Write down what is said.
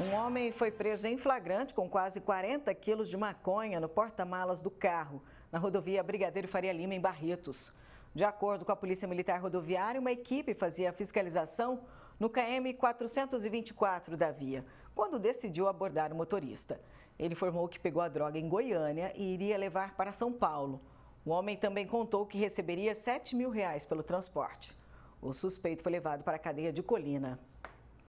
Um homem foi preso em flagrante com quase 40 quilos de maconha no porta-malas do carro, na rodovia Brigadeiro Faria Lima, em Barretos. De acordo com a Polícia Militar Rodoviária, uma equipe fazia fiscalização no KM 424 da via, quando decidiu abordar o motorista. Ele informou que pegou a droga em Goiânia e iria levar para São Paulo. O homem também contou que receberia R$ 7 mil reais pelo transporte. O suspeito foi levado para a cadeia de Colina.